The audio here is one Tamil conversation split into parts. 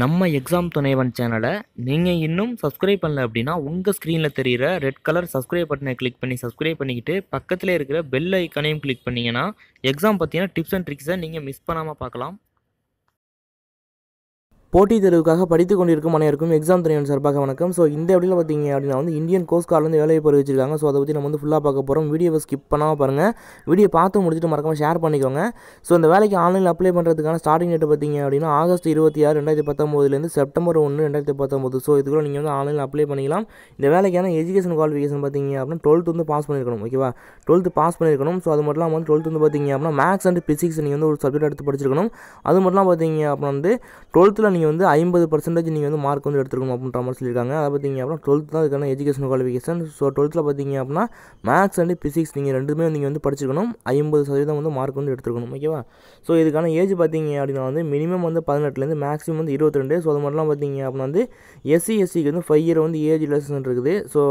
நம்ம எக்ஸாம் துணைவன் சேனலை நீங்கள் இன்னும் சப்ஸ்கிரைப் பண்ணல அப்படின்னா உங்கள் ஸ்க்ரீனில் தெரிகிற ரெட் கலர் சப்ஸ்கிரைப் பட்டனை கிளிக் பண்ணி சப்ஸ்கிரைப் பண்ணிக்கிட்டு பக்கத்தில் இருக்கிற பெல் ஐக்கானையும் கிளிக் பண்ணிங்கன்னா எக்ஸாம் பார்த்தீங்கன்னா டிப்ஸ் அண்ட் ட்ரிக்ஸை நீங்கள் மிஸ் பண்ணாமல் பார்க்கலாம் போட்டித் தேர்வுக்காக படித்து கொண்டிருக்கும் அனைவருக்கும் எக்ஸாம் துறையின் சார்பாக வணக்கம் ஸோ இந்த வழியில் பார்த்தீங்க அப்படின்னா வந்து இந்தியன் கோஸ்ட் கார்டில் வேலையை பெற வச்சிருக்காங்க ஸோ அதை பற்றி நம்ம வந்து ஃபுல்லாக பார்க்க போகிறோம் வீடியோவை ஸ்கிப் பண்ணாமல் பாருங்கள் வீடியோ பார்த்து முடிச்சுட்டு மறக்காமல் ஷேர் பண்ணிக்கோங்க ஸோ இந்த வேலைக்கு ஆன்லைனில் அப்ளை பண்ணுறதுக்கான ஸ்டார்டிங் டேட் பார்த்தீங்க அப்படின்னா ஆகஸ்ட் இருபத்தி ஆறு ரெண்டாயிரத்தி பத்தொம்போதுலேருந்து செப்டம்பர் ஒன்று ரெண்டாயிரத்தி பத்தொம்போது ஸோ இதுக்குள்ள நீங்கள் வந்து ஆன்லைனில் அப்ளை பண்ணிக்கலாம் இந்த வேலைக்கான எஜுகேஷன் குவாலிஃபிகேஷன் பார்த்தீங்க அப்படின்னா டுவெல்த் வந்து பாஸ் பண்ணியிருக்கணும் ஓகேவா டுவெல்த்து பாஸ் பண்ணியிருக்கணும் ஸோ அது மட்டும் இல்லாமல் வந்து டுவெல்த் வந்து பார்த்தீங்க அப்படின்னா மேக்ஸ் அண்ட் ஃபிசிக்ஸ் நீங்கள் வந்து ஒரு சப்ஜெக்ட் எடுத்து படிச்சிருக்கணும் அது மட்டும் பார்த்தீங்க அப்படின்னா வந்து டுவெல்த்தில் நீங்கள் வந்து ஐம்பது பர்சன்டேஜ் நீங்கள் வந்து மார்க் வந்து எடுத்துருக்கணும் அப்படின்ற மாதிரி சொல்லியிருக்காங்க அதை பார்த்தீங்க அப்படின்னா டுவெல்த் தான் அதுக்கான எஜுகேஷன் குவாலிஃபிகேஷன் ஸோ டுவெல்த்தில் பார்த்தீங்க அப்படின்னா மேக்ஸ் அண்ட் ஃபிசிக்ஸ் நீங்கள் ரெண்டுமே நீங்கள் வந்து படிச்சிருக்கணும் ஐம்பது சதவீதம் வந்து மார்க் வந்து எடுத்துருக்கணும் ஓகேவா ஸோ இதுக்கான ஏஜ் பார்த்தீங்க அப்படின்னா வந்து மினிமம் வந்து பதினெட்டுலேருந்து மேக்ஸிமம் வந்து இருபத்தி ரெண்டு ஸோ அது மாதிரிலாம் பார்த்தீங்க அப்படின்னா வந்து எஸ்சி எஸ்சிக்கு வந்து ஃபைவ் இயர் வந்து ஏஜ் லெசன் இருக்குது ஸோ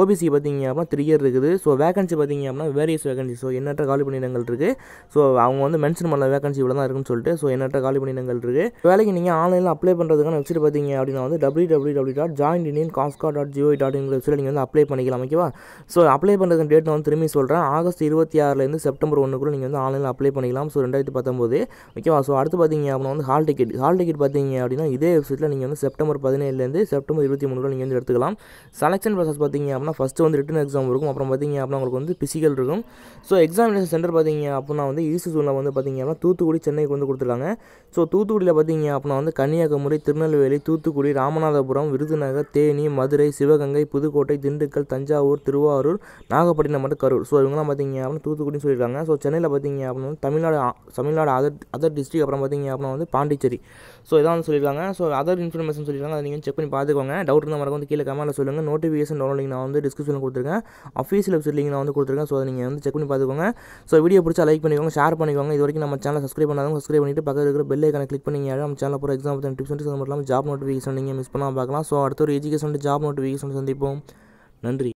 ஓபிசி பார்த்தீங்க அப்படின்னா த்ரீ இயர் இருக்குது ஸோ வேகன்சி பார்த்தீங்க அப்படின்னா வேரியஸ் வேகன்சி ஸோ எண்ணற்ற காலி பணியிடங்கள் இருக்குது ஸோ அவங்க வந்து மென்ஷன் பண்ண வேகன்சி இவ்வளோ தான் இருக்குன்னு சொல்லிட்டு ஸோ எண்ணற்ற காலி பணியிடங்கள் இருக்குது வேலைக்கு நீங்கள் ஆன்லைனில் அப்ளை பண்ணுறதுக்கான வெப்சைட் பார்த்தீங்க அப்படின்னா வந்து W W W dot join Indian coastguard dot gov dot in website நீங்கள் வந்து அப்ளை பண்ணிக்கலாம் ஓகேவா ஸோ அப்ளை பண்ணுறதுக்கு டேட் வந்து திரும்பி சொல்கிறேன் ஆகஸ்ட் இருபத்தி ஆறுலேருந்து செப்டம்பர் ஒன்றுக்குள்ளே நீங்கள் வந்து ஆன்லைனில் அப்ளை பண்ணிக்கலாம் ஸோ ரெண்டாயிரத்தி பத்தொம்போது ஓகேவா ஸோ அடுத்து பார்த்தீங்க அப்படின்னா வந்து ஹால் டிக்கெட் ஹால் டிக்கெட் பார்த்தீங்க அப்படின்னா இதே வெப்சைட்டில் நீங்கள் வந்து செப்டம்பர் பதினேழுலேருந்து செப்டம்பர் இருபத்தி மூணுக்குள்ள நீங்கள் வந்து எடுத்துக்கலாம் செலெக்ஷன் ப்ராசஸ் பார்த்திங்க அப்படின்னா ஃபஸ்ட்டு வந்து ரிட்டன் எக்ஸாம் இருக்கும் அப்புறம் பார்த்திங்க அப்படின்னா உங்களுக்கு வந்து ஃபிசிக்கல் இருக்கும் ஸோ எக்ஸாமினேஷன் சென்டர் பார்த்திங்க அப்படின்னா வந்து ஈஸ்ட் ஜூனில் வந்து பார்த்திங்க அப்படின்னா தூத்துக்குடி சென்னைக்கு வந்து கொடுத்துருக்காங்க ஸோ தூத்துக்குடியில் பார்த்திங்க அப்படின்னா வந்து கன்னியாகுமரி திருநெல்வேலி தூத்துக்குடி ராமநாதபுரம் விருதுநகர் தேனி மதுரை சிவகங்கை புதுக்கோட்டை திண்டுக்கல் தஞ்சாவூர் திருவாரூர் நாகப்பட்டினம் மற்றும் கரூர் ஸோ இவங்கலாம் பார்த்திங்க அப்படின்னா தூத்துக்குடின்னு சொல்லியிருக்காங்க ஸோ சென்னையில் பார்த்திங்க அப்படின்னா Tamil Nadu Tamil Nadu other other district அப்புறம் பார்த்திங்க அப்படின்னா வந்து பாண்டிச்சேரி ஸோ இதான் வந்து சொல்லியிருக்காங்க ஸோ அதர் இன்ஃபர்மேஷன் சொல்லியிருக்காங்க அதை நீங்கள் செக் பண்ணி பார்த்துக்கோங்க டவுட் இருந்தால் மறக்க வந்து கீழே கமெண்ட்டில் சொல்லுங்கள் நோட்டிஃபிகேஷன் சேனலோட லிங்க் நான் வந்து டிஸ்கிரிப்ஷனில் கொடுத்துருக்கேன் அஃபீஷியல் வெப்சைட் லிங்க் நான் வந்து கொடுத்துருக்கேன் ஸோ நீங்கள் வந்து செக் பண்ணி பார்த்துக்கோங்க ஸோ வீடியோ பிடிச்சா லைக் பண்ணிக்கோங்க ஷேர் பண்ணிக்கோங்க இது வரைக்கும் நம்ம சேனல் சஸ்கிரைப் பண்ணாதவங்க சஸ்கிரைப் பண்ணிட்டு பக்கத்தில் இருக்கிற பெல் ஐக்கான கிளிக் பண்ணி நம்ம சேனல் போகிற எக்ஸாம் பற்றி டிப்ஸ் மட்டும் இல்லாமல் ஜாப் நோட்டிஃபிகேஷன் நீங்கள் மிஸ் பண்ணாமல் பார்க்கலாம் ஸோ அடுத்த ஒரு எஜுகேஷன் ஜாப் நோட்டிஃபிகேஷன் சந்திப்போம் நன்றி